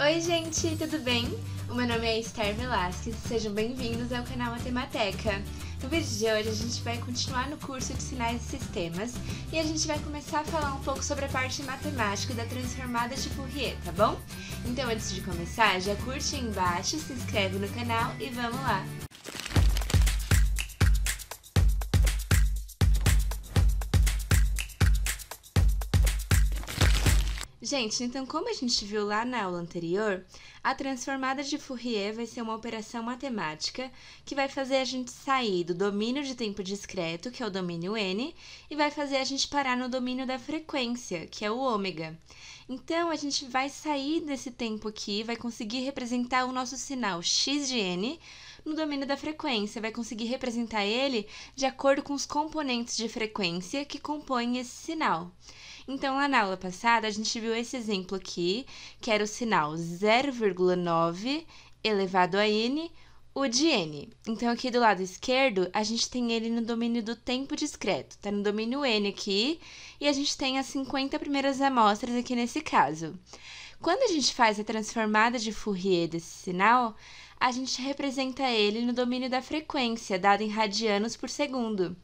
Oi, gente, tudo bem? O meu nome é Esther Velasquez, sejam bem-vindos ao canal Matemateca. No vídeo de hoje a gente vai continuar no curso de Sinais e Sistemas e a gente vai começar a falar um pouco sobre a parte matemática da transformada de tipo Fourier, tá bom? Então antes de começar, já curte aí embaixo, se inscreve no canal e vamos lá! Gente, então, como a gente viu lá na aula anterior, a transformada de Fourier vai ser uma operação matemática que vai fazer a gente sair do domínio de tempo discreto, que é o domínio n, e vai fazer a gente parar no domínio da frequência, que é o ômega. Então, a gente vai sair desse tempo aqui, vai conseguir representar o nosso sinal x de n no domínio da frequência, vai conseguir representar ele de acordo com os componentes de frequência que compõem esse sinal. Então, lá na aula passada, a gente viu esse exemplo aqui, que era o sinal 0,9 elevado a n, o de n. Então, aqui do lado esquerdo, a gente tem ele no domínio do tempo discreto. Está no domínio n aqui, e a gente tem as 50 primeiras amostras aqui nesse caso. Quando a gente faz a transformada de Fourier desse sinal, a gente representa ele no domínio da frequência, dado em radianos por segundo.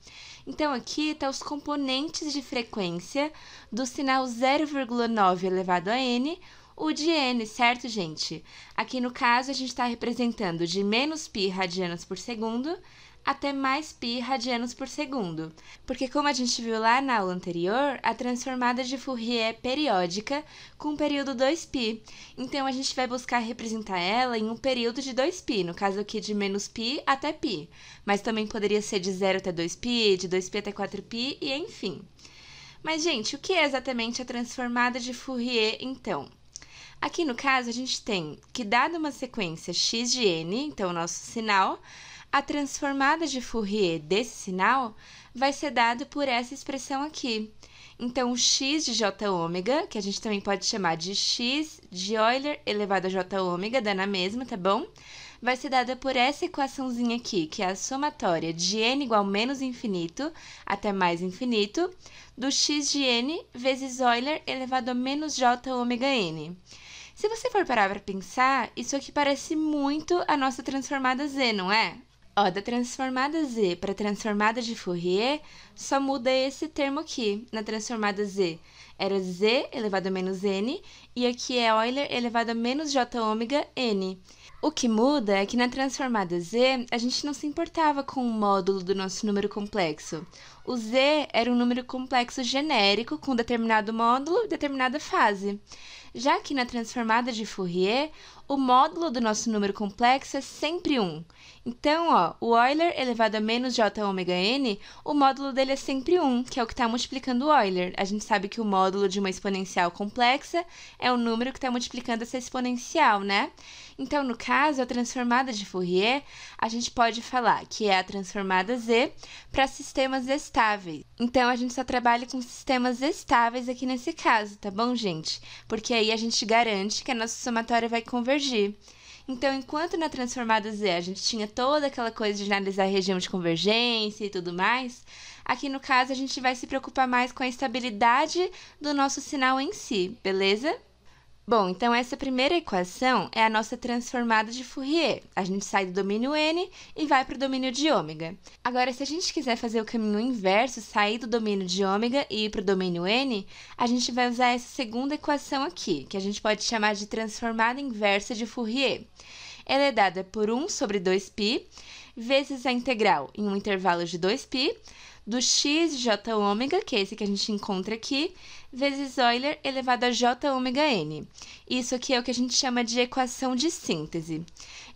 Então aqui estão tá os componentes de frequência do sinal 0,9 elevado a n, o de n, certo, gente? Aqui no caso a gente está representando de menos π radianos por segundo até mais π radianos por segundo, porque como a gente viu lá na aula anterior, a transformada de Fourier é periódica com um período 2π, então a gente vai buscar representar ela em um período de 2π, no caso aqui de menos π até π, mas também poderia ser de 0 até 2π, de 2π até 4π e enfim. Mas, gente, o que é exatamente a transformada de Fourier, então? Aqui no caso, a gente tem que, dada uma sequência x de n, então o nosso sinal, a transformada de Fourier desse sinal vai ser dado por essa expressão aqui. Então, o x de j ômega, que a gente também pode chamar de x de Euler elevado a j ômega, dá na mesma, tá bom? Vai ser dada por essa equaçãozinha aqui, que é a somatória de n igual a menos infinito até mais infinito, do x de n vezes Euler elevado a menos j ômega n. Se você for parar para pensar, isso aqui parece muito a nossa transformada z, não é? Ó, da transformada Z para transformada de Fourier, só muda esse termo aqui. Na transformada Z era Z elevado a menos N e aqui é Euler elevado a menos j ômega n. O que muda é que na transformada z, a gente não se importava com o módulo do nosso número complexo. O z era um número complexo genérico com determinado módulo e determinada fase. Já que na transformada de Fourier, o módulo do nosso número complexo é sempre 1. Então, ó, o Euler elevado a menos j ômega n, o módulo dele é sempre 1, que é o que está multiplicando o Euler. A gente sabe que o módulo de uma exponencial complexa é o número que está multiplicando essa exponencial, né? Então, no caso, a transformada de Fourier, a gente pode falar que é a transformada Z para sistemas estáveis. Então, a gente só trabalha com sistemas estáveis aqui nesse caso, tá bom, gente? Porque aí a gente garante que a nossa somatória vai convergir. Então, enquanto na transformada Z a gente tinha toda aquela coisa de analisar a região de convergência e tudo mais, aqui no caso a gente vai se preocupar mais com a estabilidade do nosso sinal em si, beleza? Bom, então essa primeira equação é a nossa transformada de Fourier. A gente sai do domínio n e vai para o domínio de ômega. Agora, se a gente quiser fazer o caminho inverso, sair do domínio de ômega e ir para o domínio n, a gente vai usar essa segunda equação aqui, que a gente pode chamar de transformada inversa de Fourier. Ela é dada por 1 sobre 2π vezes a integral em um intervalo de 2π do x de j ômega, que é esse que a gente encontra aqui, vezes Euler elevado a j ômega n. Isso aqui é o que a gente chama de equação de síntese.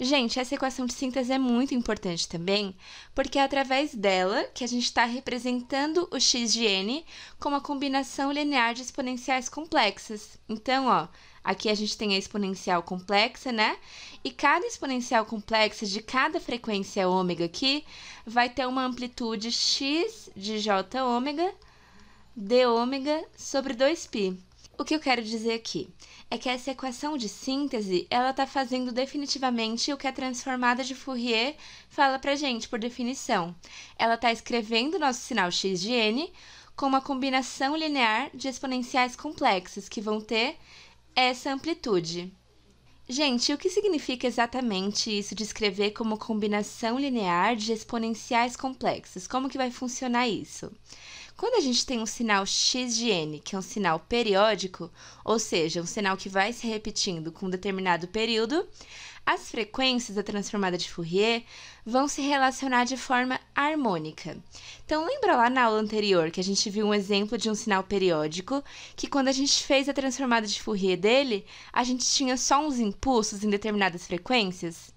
Gente, essa equação de síntese é muito importante também, porque é através dela que a gente está representando o x de n como a combinação linear de exponenciais complexas. Então, ó, Aqui a gente tem a exponencial complexa, né? E cada exponencial complexa de cada frequência ômega aqui vai ter uma amplitude x de j ômega d ômega sobre 2π. O que eu quero dizer aqui é que essa equação de síntese, ela está fazendo definitivamente o que a transformada de Fourier fala para gente por definição. Ela está escrevendo nosso sinal x de n com uma combinação linear de exponenciais complexas que vão ter essa amplitude. Gente, o que significa exatamente isso de escrever como combinação linear de exponenciais complexas? Como que vai funcionar isso? Quando a gente tem um sinal x de n, que é um sinal periódico, ou seja, um sinal que vai se repetindo com um determinado período, as frequências da transformada de Fourier vão se relacionar de forma harmônica. Então, lembra lá na aula anterior que a gente viu um exemplo de um sinal periódico, que quando a gente fez a transformada de Fourier dele, a gente tinha só uns impulsos em determinadas frequências?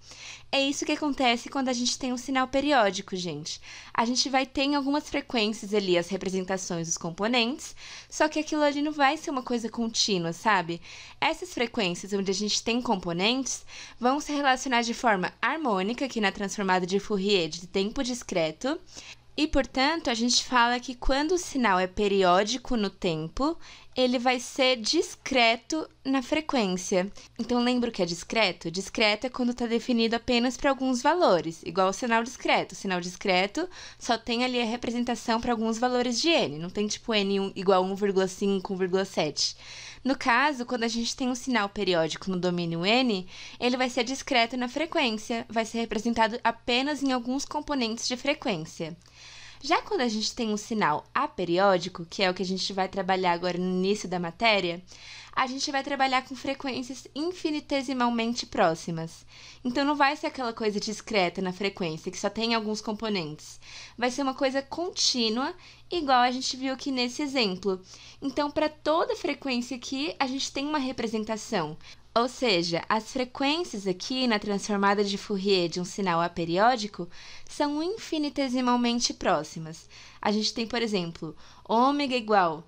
É isso que acontece quando a gente tem um sinal periódico, gente. A gente vai ter em algumas frequências ali as representações dos componentes, só que aquilo ali não vai ser uma coisa contínua, sabe? Essas frequências onde a gente tem componentes vão se relacionar de forma harmônica, aqui na é transformada de Fourier de tempo discreto, e, portanto, a gente fala que quando o sinal é periódico no tempo, ele vai ser discreto na frequência. Então, lembra o que é discreto? Discreto é quando está definido apenas para alguns valores, igual o sinal discreto. O sinal discreto só tem ali a representação para alguns valores de n, não tem tipo n igual a 1,5, 1,7. No caso, quando a gente tem um sinal periódico no domínio n, ele vai ser discreto na frequência, vai ser representado apenas em alguns componentes de frequência. Já quando a gente tem um sinal aperiódico, que é o que a gente vai trabalhar agora no início da matéria, a gente vai trabalhar com frequências infinitesimalmente próximas. Então não vai ser aquela coisa discreta na frequência, que só tem alguns componentes. Vai ser uma coisa contínua, igual a gente viu aqui nesse exemplo. Então, para toda frequência aqui, a gente tem uma representação. Ou seja, as frequências aqui na transformada de Fourier de um sinal aperiódico são infinitesimalmente próximas. A gente tem, por exemplo, ômega igual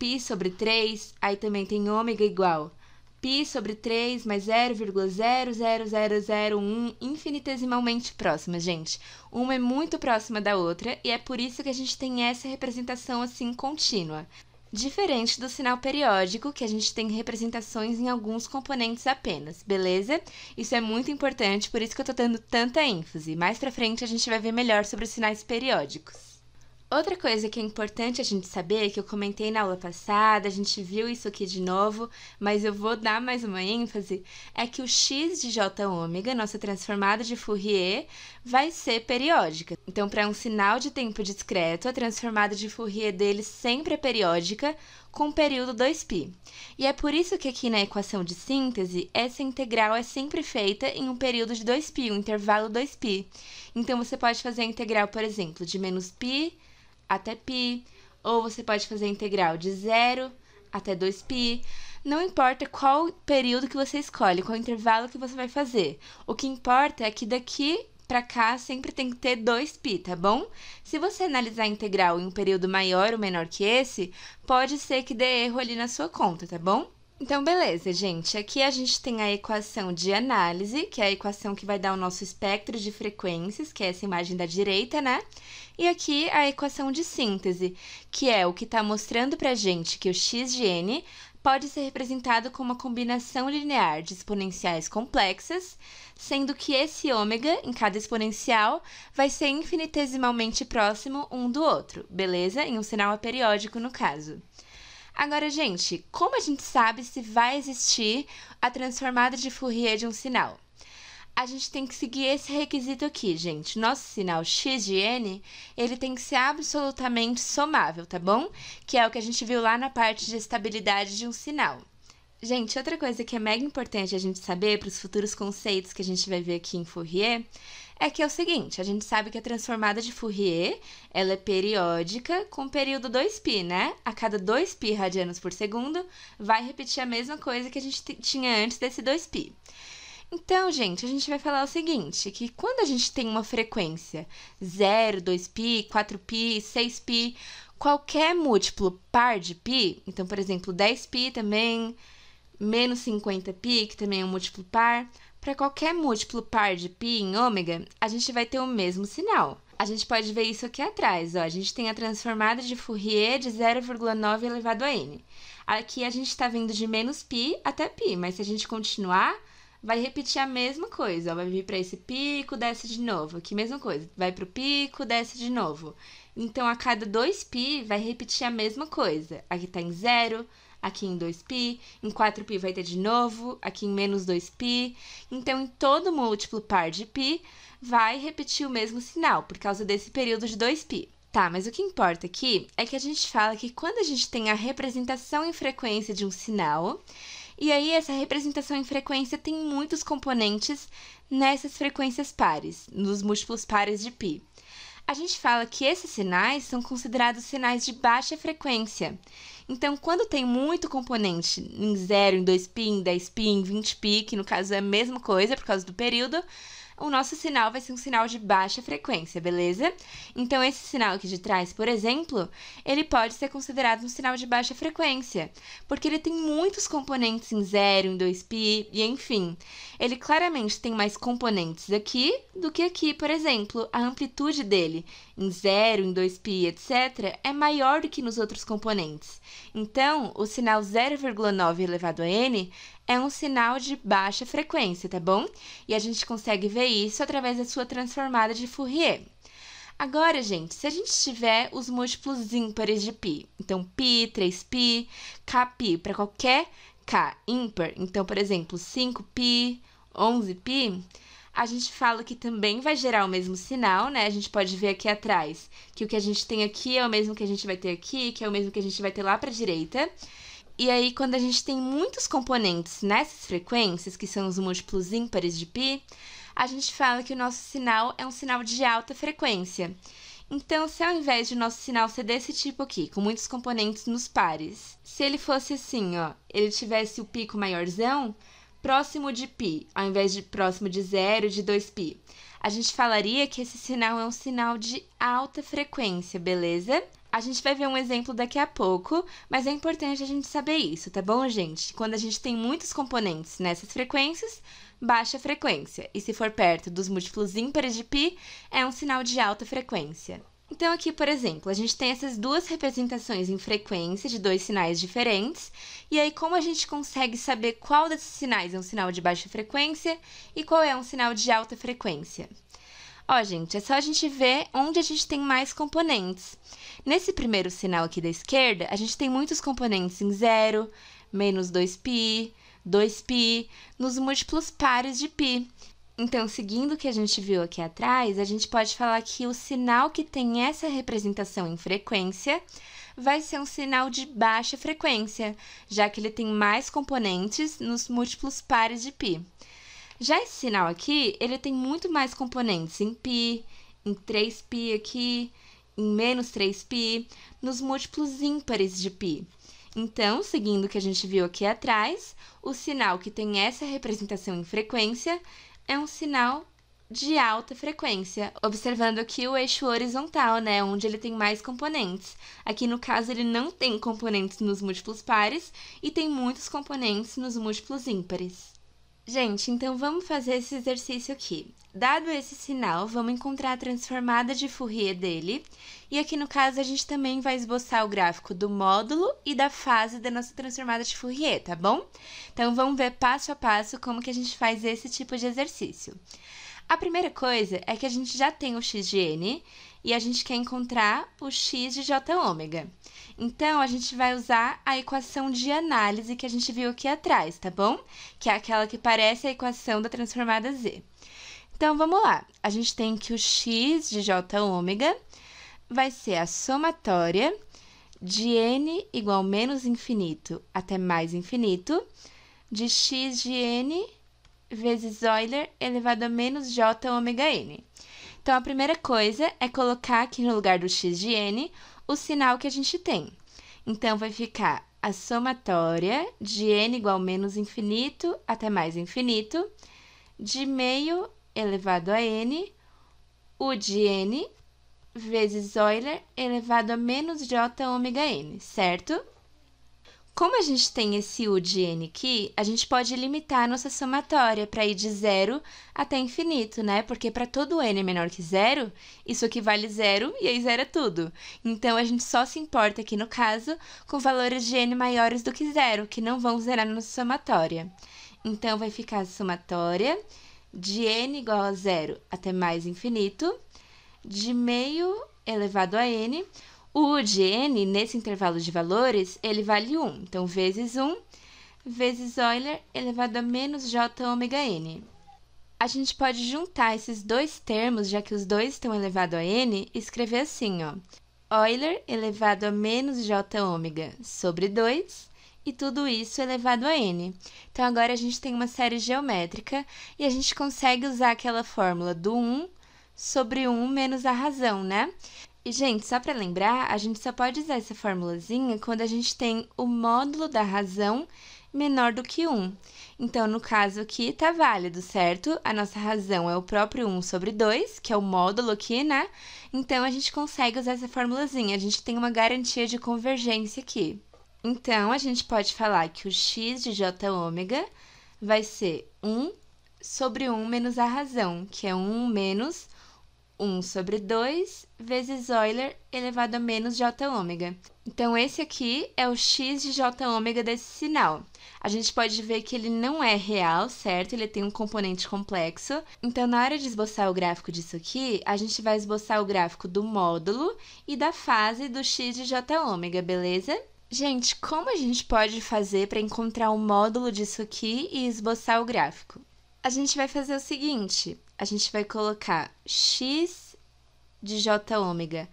π sobre 3, aí também tem ômega igual π sobre 3 mais 0,00001 infinitesimalmente próxima, gente. Uma é muito próxima da outra e é por isso que a gente tem essa representação assim contínua. Diferente do sinal periódico, que a gente tem representações em alguns componentes apenas, beleza? Isso é muito importante, por isso que eu tô dando tanta ênfase. Mais pra frente a gente vai ver melhor sobre os sinais periódicos. Outra coisa que é importante a gente saber, é que eu comentei na aula passada, a gente viu isso aqui de novo, mas eu vou dar mais uma ênfase, é que o x de j ômega, nossa transformada de Fourier, vai ser periódica. Então, para um sinal de tempo discreto, a transformada de Fourier dele sempre é periódica, com o período 2π. E é por isso que aqui na equação de síntese, essa integral é sempre feita em um período de 2π, um intervalo 2π. Então, você pode fazer a integral, por exemplo, de menos π até π, ou você pode fazer a integral de 0 até 2π. Não importa qual período que você escolhe, qual intervalo que você vai fazer. O que importa é que daqui para cá sempre tem que ter 2π, tá bom? Se você analisar a integral em um período maior ou menor que esse, pode ser que dê erro ali na sua conta, tá bom? Então, beleza, gente. Aqui a gente tem a equação de análise, que é a equação que vai dar o nosso espectro de frequências, que é essa imagem da direita, né? E aqui a equação de síntese, que é o que está mostrando para a gente que o x de n pode ser representado como uma combinação linear de exponenciais complexas, sendo que esse ômega em cada exponencial vai ser infinitesimalmente próximo um do outro, beleza? Em um sinal aperiódico, no caso. Agora, gente, como a gente sabe se vai existir a transformada de Fourier de um sinal? a gente tem que seguir esse requisito aqui, gente. Nosso sinal x de n, ele tem que ser absolutamente somável, tá bom? Que é o que a gente viu lá na parte de estabilidade de um sinal. Gente, outra coisa que é mega importante a gente saber para os futuros conceitos que a gente vai ver aqui em Fourier é que é o seguinte, a gente sabe que a transformada de Fourier, ela é periódica com período 2π, né? A cada 2π radianos por segundo, vai repetir a mesma coisa que a gente tinha antes desse 2π. Então, gente, a gente vai falar o seguinte, que quando a gente tem uma frequência 0, 2π, 4π, 6π, qualquer múltiplo par de π, então, por exemplo, 10π também, menos 50π, que também é um múltiplo par, para qualquer múltiplo par de π em ômega, a gente vai ter o mesmo sinal. A gente pode ver isso aqui atrás, ó. A gente tem a transformada de Fourier de 0,9 elevado a n. Aqui a gente está vindo de menos π até π, mas se a gente continuar vai repetir a mesma coisa. Vai vir para esse pico, desce de novo. Aqui, mesma coisa. Vai para o pico, desce de novo. Então, a cada 2π vai repetir a mesma coisa. Aqui está em zero, aqui em 2π, em 4π vai ter de novo, aqui em menos 2π. Então, em todo múltiplo par de π, vai repetir o mesmo sinal, por causa desse período de 2π. Tá, mas o que importa aqui é que a gente fala que quando a gente tem a representação em frequência de um sinal, e aí, essa representação em frequência tem muitos componentes nessas frequências pares, nos múltiplos pares de π. A gente fala que esses sinais são considerados sinais de baixa frequência. Então, quando tem muito componente em 0, em 2π, em 10π, em 20π, que no caso é a mesma coisa por causa do período, o nosso sinal vai ser um sinal de baixa frequência, beleza? Então, esse sinal aqui de trás, por exemplo, ele pode ser considerado um sinal de baixa frequência, porque ele tem muitos componentes em zero, em 2π, e enfim. Ele claramente tem mais componentes aqui do que aqui, por exemplo. A amplitude dele em zero, em 2π, etc., é maior do que nos outros componentes. Então, o sinal 0,9 elevado a n é um sinal de baixa frequência, tá bom? E a gente consegue ver isso através da sua transformada de Fourier. Agora, gente, se a gente tiver os múltiplos ímpares de π, então π, 3π, kπ para qualquer k ímpar, então, por exemplo, 5π, 11π, a gente fala que também vai gerar o mesmo sinal, né? A gente pode ver aqui atrás que o que a gente tem aqui é o mesmo que a gente vai ter aqui, que é o mesmo que a gente vai ter lá para a direita. E aí, quando a gente tem muitos componentes nessas frequências, que são os múltiplos ímpares de π, a gente fala que o nosso sinal é um sinal de alta frequência. Então, se ao invés de nosso sinal ser desse tipo aqui, com muitos componentes nos pares, se ele fosse assim, ó, ele tivesse o pico maiorzão, próximo de π, ao invés de próximo de zero, de 2π, a gente falaria que esse sinal é um sinal de alta frequência, beleza? A gente vai ver um exemplo daqui a pouco, mas é importante a gente saber isso, tá bom, gente? Quando a gente tem muitos componentes nessas frequências, baixa frequência, e se for perto dos múltiplos ímpares de π, é um sinal de alta frequência. Então, aqui, por exemplo, a gente tem essas duas representações em frequência de dois sinais diferentes, e aí, como a gente consegue saber qual desses sinais é um sinal de baixa frequência e qual é um sinal de alta frequência? Ó, gente, é só a gente ver onde a gente tem mais componentes. Nesse primeiro sinal aqui da esquerda, a gente tem muitos componentes em 0, menos 2π, 2π, nos múltiplos pares de π. Então, seguindo o que a gente viu aqui atrás, a gente pode falar que o sinal que tem essa representação em frequência vai ser um sinal de baixa frequência, já que ele tem mais componentes nos múltiplos pares de π. Já esse sinal aqui, ele tem muito mais componentes em π, em 3π aqui, em menos 3π, nos múltiplos ímpares de π. Então, seguindo o que a gente viu aqui atrás, o sinal que tem essa representação em frequência é um sinal de alta frequência, observando aqui o eixo horizontal, né, onde ele tem mais componentes. Aqui no caso ele não tem componentes nos múltiplos pares e tem muitos componentes nos múltiplos ímpares. Gente, então vamos fazer esse exercício aqui. Dado esse sinal, vamos encontrar a transformada de Fourier dele. E aqui no caso a gente também vai esboçar o gráfico do módulo e da fase da nossa transformada de Fourier, tá bom? Então vamos ver passo a passo como que a gente faz esse tipo de exercício. A primeira coisa é que a gente já tem o x de n e a gente quer encontrar o x de j ômega. Então, a gente vai usar a equação de análise que a gente viu aqui atrás, tá bom? Que é aquela que parece a equação da transformada z. Então, vamos lá. A gente tem que o x de j ômega vai ser a somatória de n igual menos infinito até mais infinito de x de n vezes Euler elevado a menos j ômega n. Então, a primeira coisa é colocar aqui no lugar do x de n o sinal que a gente tem. Então, vai ficar a somatória de n igual a menos infinito até mais infinito, de meio elevado a n, u de n, vezes Euler elevado a menos j ômega n, certo? Como a gente tem esse U de n aqui, a gente pode limitar a nossa somatória para ir de zero até infinito, né? Porque para todo n é menor que zero, isso aqui vale zero e aí zero é tudo. Então, a gente só se importa aqui, no caso, com valores de n maiores do que zero, que não vão zerar a nossa somatória. Então, vai ficar a somatória de n igual a zero até mais infinito, de meio elevado a n, o de n, nesse intervalo de valores, ele vale 1. Então, vezes 1, vezes Euler elevado a menos j ômega n. A gente pode juntar esses dois termos, já que os dois estão elevados a n, e escrever assim, ó. Euler elevado a menos j ômega sobre 2, e tudo isso elevado a n. Então, agora a gente tem uma série geométrica e a gente consegue usar aquela fórmula do 1 sobre 1 menos a razão, né? E, gente, só para lembrar, a gente só pode usar essa formulazinha quando a gente tem o módulo da razão menor do que 1. Então, no caso aqui, tá válido, certo? A nossa razão é o próprio 1 sobre 2, que é o módulo aqui, né? Então, a gente consegue usar essa formulazinha. A gente tem uma garantia de convergência aqui. Então, a gente pode falar que o x de j ômega vai ser 1 sobre 1 menos a razão, que é 1 menos 1 sobre 2 vezes Euler elevado a menos j ômega. Então, esse aqui é o x de j ômega desse sinal. A gente pode ver que ele não é real, certo? Ele tem um componente complexo. Então, na hora de esboçar o gráfico disso aqui, a gente vai esboçar o gráfico do módulo e da fase do x de j ômega, beleza? Gente, como a gente pode fazer para encontrar o módulo disso aqui e esboçar o gráfico? A gente vai fazer o seguinte: a gente vai colocar x de j ômega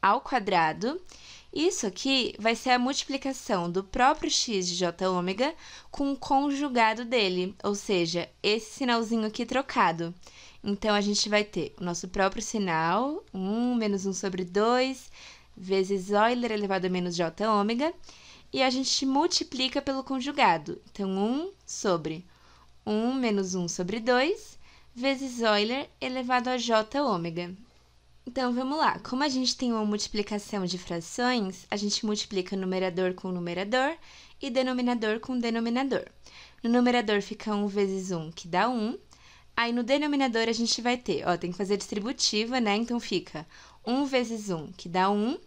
ao quadrado. Isso aqui vai ser a multiplicação do próprio x de j ômega com o conjugado dele, ou seja, esse sinalzinho aqui trocado. Então, a gente vai ter o nosso próprio sinal, 1 menos 1 sobre 2, vezes Euler elevado a menos j ômega, e a gente multiplica pelo conjugado. Então, 1 sobre 1 menos 1 sobre 2, vezes Euler elevado a j ômega. Então, vamos lá. Como a gente tem uma multiplicação de frações, a gente multiplica numerador com numerador e denominador com denominador. No numerador fica 1 vezes 1, que dá 1. Aí, no denominador, a gente vai ter... Ó, tem que fazer distributiva, né? Então, fica 1 vezes 1, que dá 1.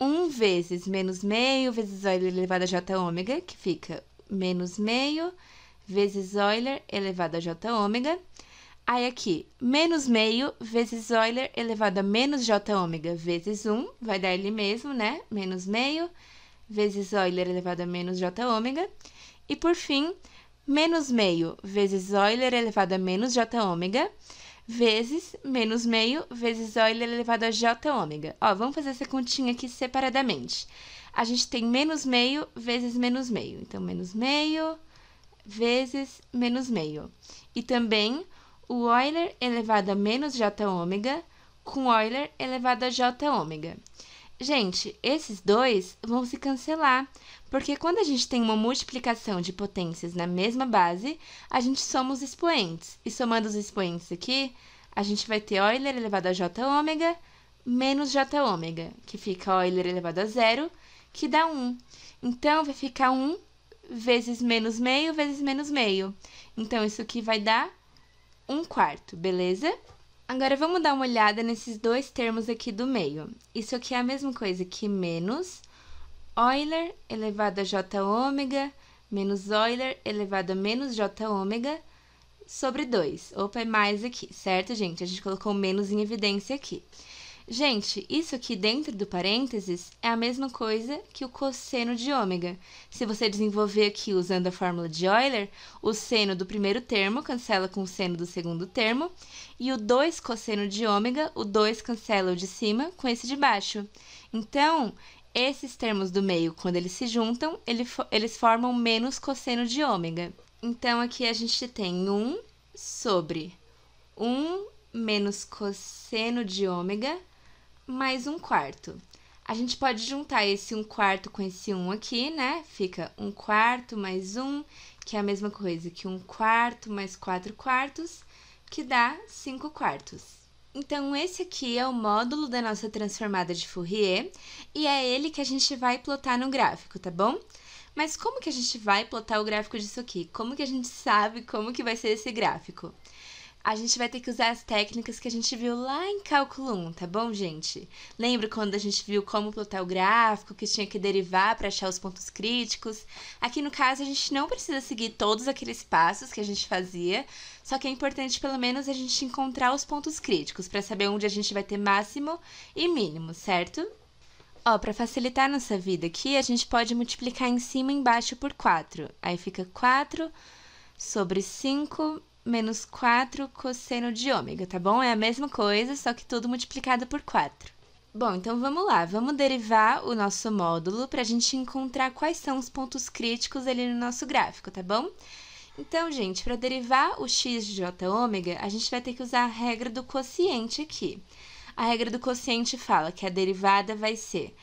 1 vezes menos meio vezes Euler elevado a j ômega, que fica menos meio vezes Euler elevado a j ômega. Aí aqui, menos meio vezes Euler elevado a menos j ômega vezes 1, vai dar ele mesmo, né? Menos meio vezes Euler elevado a menos j ômega. E por fim, menos meio vezes Euler elevado a menos j ômega vezes menos meio vezes Euler elevado a j ômega. Ó, vamos fazer essa continha aqui separadamente. A gente tem menos meio vezes menos meio. Então, menos meio vezes menos meio. E também o Euler elevado a menos j ômega com Euler elevado a j ômega. Gente, esses dois vão se cancelar, porque quando a gente tem uma multiplicação de potências na mesma base, a gente soma os expoentes. E somando os expoentes aqui, a gente vai ter Euler elevado a j ômega menos j ômega, que fica Euler elevado a zero, que dá 1. Então, vai ficar 1 vezes menos meio, vezes menos meio. Então, isso aqui vai dar um quarto, beleza? Agora, vamos dar uma olhada nesses dois termos aqui do meio. Isso aqui é a mesma coisa que menos Euler elevado a j ômega menos Euler elevado a menos j ômega sobre 2. Opa, é mais aqui, certo, gente? A gente colocou menos em evidência aqui. Gente, isso aqui dentro do parênteses é a mesma coisa que o cosseno de ômega. Se você desenvolver aqui usando a fórmula de Euler, o seno do primeiro termo cancela com o seno do segundo termo, e o 2 cosseno de ômega, o 2 cancela o de cima com esse de baixo. Então, esses termos do meio, quando eles se juntam, eles formam menos cosseno de ômega. Então, aqui a gente tem 1 sobre 1 menos cosseno de ômega mais um quarto. A gente pode juntar esse um quarto com esse um aqui, né? Fica um quarto mais um, que é a mesma coisa que um quarto mais quatro quartos, que dá cinco quartos. Então, esse aqui é o módulo da nossa transformada de Fourier e é ele que a gente vai plotar no gráfico, tá bom? Mas como que a gente vai plotar o gráfico disso aqui? Como que a gente sabe como que vai ser esse gráfico? a gente vai ter que usar as técnicas que a gente viu lá em cálculo 1, tá bom, gente? Lembra quando a gente viu como plotar o gráfico, que tinha que derivar para achar os pontos críticos? Aqui no caso, a gente não precisa seguir todos aqueles passos que a gente fazia, só que é importante pelo menos a gente encontrar os pontos críticos para saber onde a gente vai ter máximo e mínimo, certo? Ó, para facilitar a nossa vida aqui, a gente pode multiplicar em cima e embaixo por 4. Aí fica 4 sobre 5 menos 4 cosseno de ômega, tá bom? É a mesma coisa, só que tudo multiplicado por 4. Bom, então vamos lá, vamos derivar o nosso módulo para a gente encontrar quais são os pontos críticos ali no nosso gráfico, tá bom? Então, gente, para derivar o x de j ômega, a gente vai ter que usar a regra do quociente aqui. A regra do quociente fala que a derivada vai ser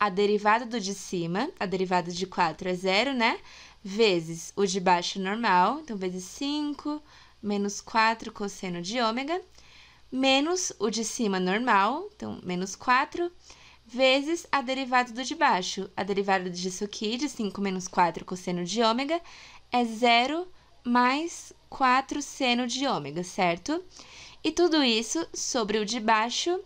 a derivada do de cima, a derivada de 4 é zero, né? Vezes o de baixo normal, então vezes 5 menos 4 cosseno de ômega, menos o de cima normal, então menos 4, vezes a derivada do de baixo. A derivada disso aqui, de 5 menos 4 cosseno de ômega, é 0 mais 4 seno de ômega, certo? E tudo isso sobre o de baixo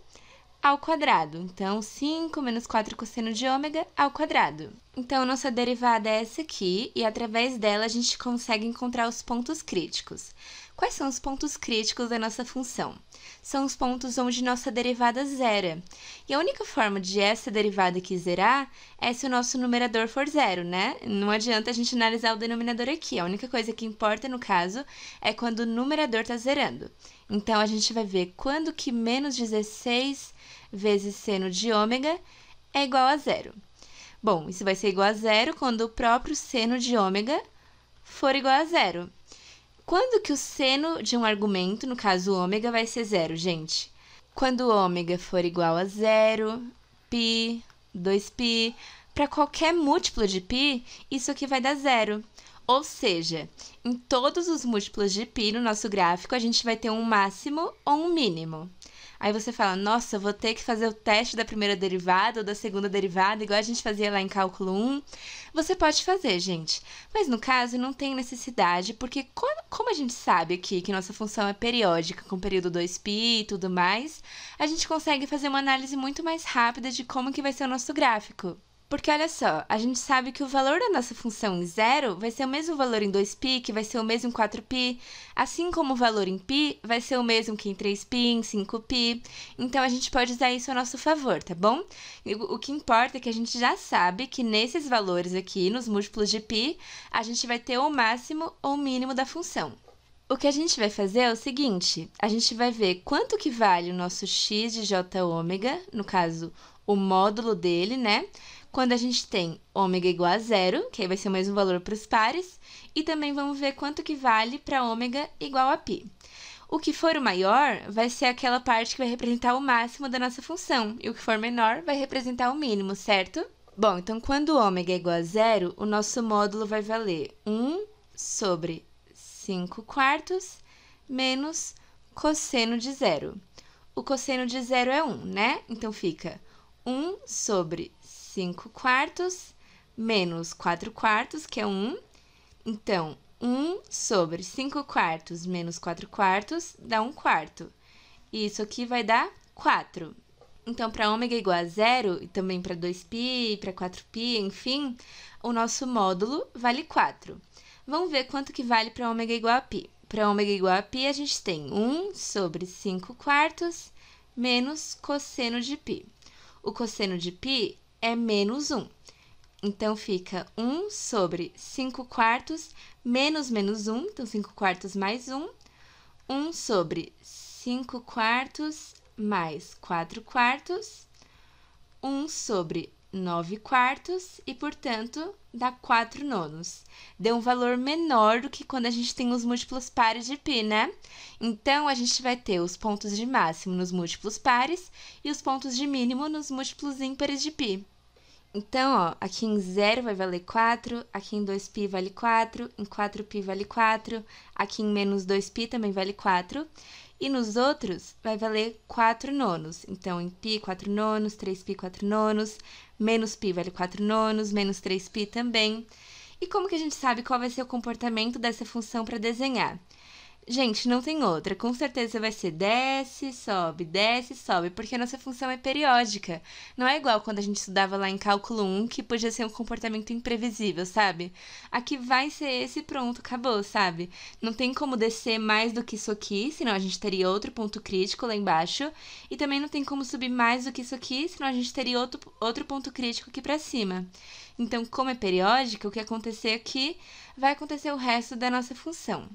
ao quadrado. Então, 5 menos 4 cosseno de ômega ao quadrado. Então, nossa derivada é essa aqui, e através dela a gente consegue encontrar os pontos críticos. Quais são os pontos críticos da nossa função? São os pontos onde nossa derivada zera. E a única forma de essa derivada que zerar é se o nosso numerador for zero, né? Não adianta a gente analisar o denominador aqui. A única coisa que importa, no caso, é quando o numerador está zerando. Então, a gente vai ver quando que menos 16 vezes seno de ômega é igual a zero. Bom, isso vai ser igual a zero quando o próprio seno de ômega for igual a zero. Quando que o seno de um argumento, no caso o ômega, vai ser zero, gente? Quando o ômega for igual a zero, π, 2π, para qualquer múltiplo de π, isso aqui vai dar zero. Ou seja, em todos os múltiplos de π no nosso gráfico, a gente vai ter um máximo ou um mínimo. Aí você fala, nossa, vou ter que fazer o teste da primeira derivada ou da segunda derivada, igual a gente fazia lá em cálculo 1. Você pode fazer, gente. Mas no caso, não tem necessidade, porque como a gente sabe aqui que nossa função é periódica, com período 2π e tudo mais, a gente consegue fazer uma análise muito mais rápida de como que vai ser o nosso gráfico. Porque olha só, a gente sabe que o valor da nossa função em zero vai ser o mesmo valor em 2π, que vai ser o mesmo em 4π, assim como o valor em π vai ser o mesmo que em 3π, em 5π. Então a gente pode usar isso a nosso favor, tá bom? O que importa é que a gente já sabe que nesses valores aqui, nos múltiplos de π, a gente vai ter o máximo ou o mínimo da função. O que a gente vai fazer é o seguinte, a gente vai ver quanto que vale o nosso x de j no caso, o módulo dele, né? quando a gente tem ômega igual a zero, que aí vai ser o mesmo valor para os pares, e também vamos ver quanto que vale para ômega igual a π. O que for o maior vai ser aquela parte que vai representar o máximo da nossa função, e o que for menor vai representar o mínimo, certo? Bom, então quando ω é igual a zero, o nosso módulo vai valer 1 sobre 5 quartos menos cosseno de zero. O cosseno de zero é 1, né? Então fica 1 sobre 5 quartos menos 4 quartos, que é 1. Então, 1 sobre 5 quartos menos 4 quartos dá 1 quarto. E isso aqui vai dar 4. Então, para ômega é igual a zero, e também para 2π, para 4π, enfim, o nosso módulo vale 4. Vamos ver quanto que vale para ômega é igual a π. Para ômega é igual a π, a gente tem 1 sobre 5 quartos menos cosseno de π. O cosseno de π é menos 1. Então, fica 1 sobre 5 quartos menos menos 1, então 5 quartos mais 1. 1 sobre 5 quartos mais 4 quartos. 1 sobre 9 quartos e, portanto, dá 4 nonos. Deu um valor menor do que quando a gente tem os múltiplos pares de π, né? Então, a gente vai ter os pontos de máximo nos múltiplos pares e os pontos de mínimo nos múltiplos ímpares de π. Então, ó, aqui em 0 vai valer 4, aqui em 2π vale 4, em 4π vale 4, aqui em menos 2π também vale 4. E nos outros, vai valer 4 nonos. Então, em π, 4 nonos, 3π, 4 nonos, menos π vale 4 nonos, menos 3π também. E como que a gente sabe qual vai ser o comportamento dessa função para desenhar? Gente, não tem outra. Com certeza vai ser desce, sobe, desce, sobe, porque a nossa função é periódica. Não é igual quando a gente estudava lá em cálculo 1, que podia ser um comportamento imprevisível, sabe? Aqui vai ser esse pronto, acabou, sabe? Não tem como descer mais do que isso aqui, senão a gente teria outro ponto crítico lá embaixo, e também não tem como subir mais do que isso aqui, senão a gente teria outro, outro ponto crítico aqui para cima. Então, como é periódica, o que acontecer aqui vai acontecer o resto da nossa função.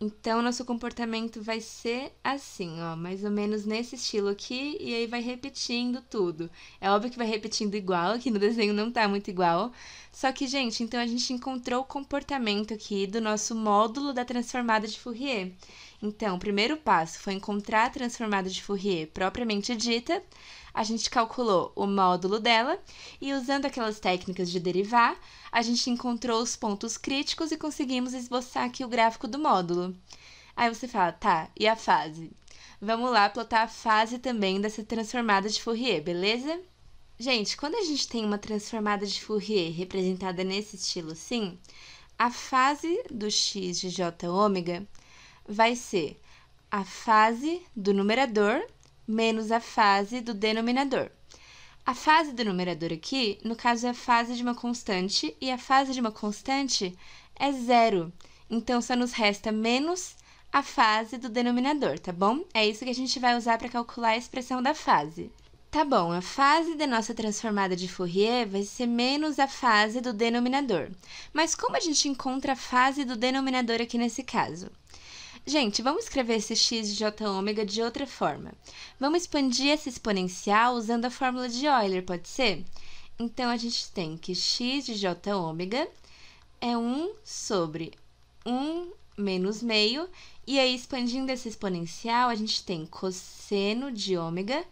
Então, nosso comportamento vai ser assim, ó, mais ou menos nesse estilo aqui, e aí vai repetindo tudo. É óbvio que vai repetindo igual, aqui no desenho não tá muito igual, só que, gente, então a gente encontrou o comportamento aqui do nosso módulo da transformada de Fourier. Então, o primeiro passo foi encontrar a transformada de Fourier propriamente dita. A gente calculou o módulo dela e, usando aquelas técnicas de derivar, a gente encontrou os pontos críticos e conseguimos esboçar aqui o gráfico do módulo. Aí você fala, tá, e a fase? Vamos lá plotar a fase também dessa transformada de Fourier, beleza? Gente, quando a gente tem uma transformada de Fourier representada nesse estilo assim, a fase do x de j ômega vai ser a fase do numerador menos a fase do denominador. A fase do numerador aqui, no caso, é a fase de uma constante, e a fase de uma constante é zero. Então, só nos resta menos a fase do denominador, tá bom? É isso que a gente vai usar para calcular a expressão da fase. Tá bom, a fase da nossa transformada de Fourier vai ser menos a fase do denominador. Mas como a gente encontra a fase do denominador aqui nesse caso? Gente, vamos escrever esse x de j ômega de outra forma. Vamos expandir essa exponencial usando a fórmula de Euler, pode ser? Então, a gente tem que x de j ômega é 1 sobre 1 menos meio. E aí, expandindo essa exponencial, a gente tem cosseno de ômega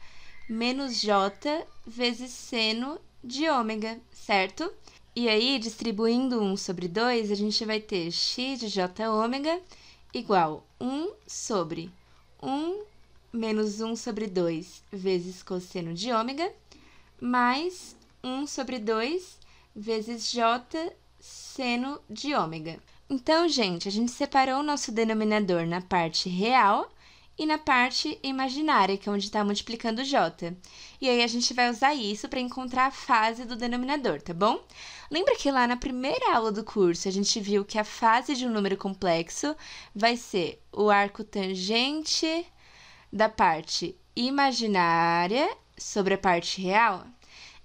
menos J vezes seno de ômega, certo? E aí, distribuindo 1 sobre 2, a gente vai ter x de j ômega igual 1 sobre 1 menos 1 sobre 2 vezes cosseno de ômega, mais 1 sobre 2 vezes j seno de ômega. Então, gente, a gente separou o nosso denominador na parte real e na parte imaginária, que é onde está multiplicando J. E aí a gente vai usar isso para encontrar a fase do denominador, tá bom? Lembra que lá na primeira aula do curso a gente viu que a fase de um número complexo vai ser o arco tangente da parte imaginária sobre a parte real?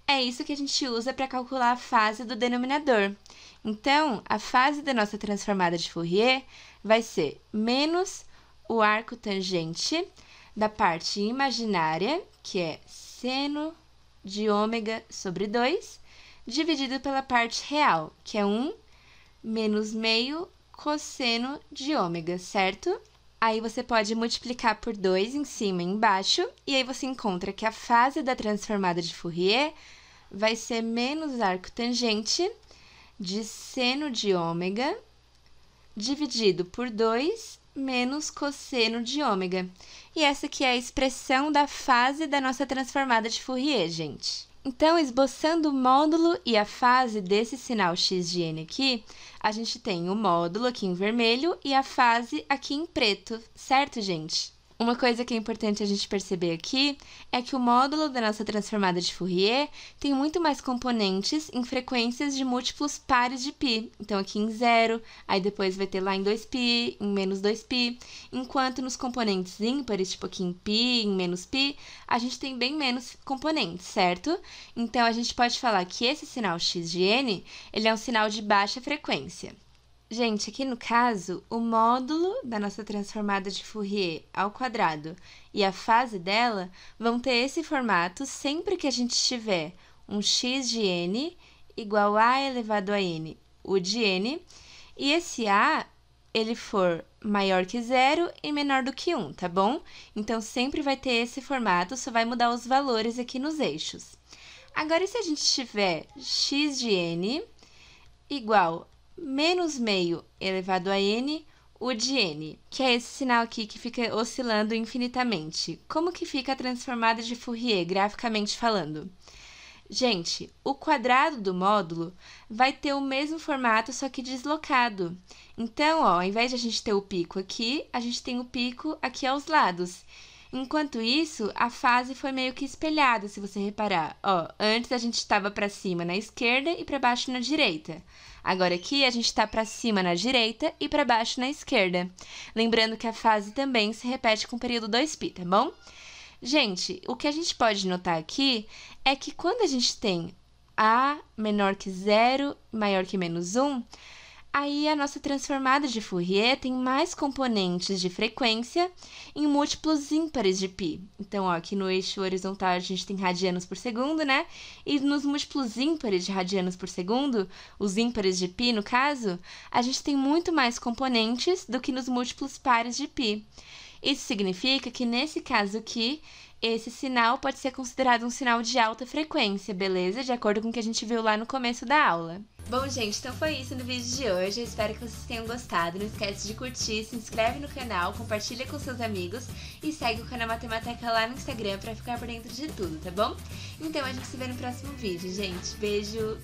É isso que a gente usa para calcular a fase do denominador. Então, a fase da nossa transformada de Fourier vai ser menos o arco tangente da parte imaginária, que é seno de ômega sobre 2, dividido pela parte real, que é 1 um menos meio cosseno de ômega, certo? Aí você pode multiplicar por 2 em cima e embaixo, e aí você encontra que a fase da transformada de Fourier vai ser menos arco tangente de seno de ômega dividido por 2 menos cosseno de ômega. E essa aqui é a expressão da fase da nossa transformada de Fourier, gente. Então, esboçando o módulo e a fase desse sinal x de n aqui, a gente tem o módulo aqui em vermelho e a fase aqui em preto, certo, gente? Uma coisa que é importante a gente perceber aqui é que o módulo da nossa transformada de Fourier tem muito mais componentes em frequências de múltiplos pares de π. Então, aqui em zero, aí depois vai ter lá em 2π, em menos 2π, enquanto nos componentes ímpares, tipo aqui em π, em menos π, a gente tem bem menos componentes, certo? Então, a gente pode falar que esse sinal x de n, ele é um sinal de baixa frequência. Gente, aqui no caso, o módulo da nossa transformada de Fourier ao quadrado e a fase dela vão ter esse formato sempre que a gente tiver um x de n igual a elevado a n, o de n, e esse a ele for maior que zero e menor do que 1, um, tá bom? Então, sempre vai ter esse formato, só vai mudar os valores aqui nos eixos. Agora, se a gente tiver x de n igual menos meio elevado a n, o de n, que é esse sinal aqui que fica oscilando infinitamente. Como que fica a transformada de Fourier, graficamente falando? Gente, o quadrado do módulo vai ter o mesmo formato, só que deslocado. Então, ó, ao invés de a gente ter o pico aqui, a gente tem o pico aqui aos lados. Enquanto isso, a fase foi meio que espelhada, se você reparar. Ó, antes a gente estava para cima na esquerda e para baixo na direita. Agora aqui a gente está para cima na direita e para baixo na esquerda. Lembrando que a fase também se repete com o período 2π, tá bom? Gente, o que a gente pode notar aqui é que quando a gente tem a menor que zero, maior que menos 1, Aí a nossa transformada de Fourier tem mais componentes de frequência em múltiplos ímpares de π. Então, ó, aqui no eixo horizontal a gente tem radianos por segundo, né? E nos múltiplos ímpares de radianos por segundo, os ímpares de π no caso, a gente tem muito mais componentes do que nos múltiplos pares de π. Isso significa que nesse caso aqui, esse sinal pode ser considerado um sinal de alta frequência, beleza? De acordo com o que a gente viu lá no começo da aula. Bom, gente, então foi isso no vídeo de hoje. Eu espero que vocês tenham gostado. Não esquece de curtir, se inscreve no canal, compartilha com seus amigos e segue o canal Matemática lá no Instagram para ficar por dentro de tudo, tá bom? Então a gente se vê no próximo vídeo, gente. Beijo!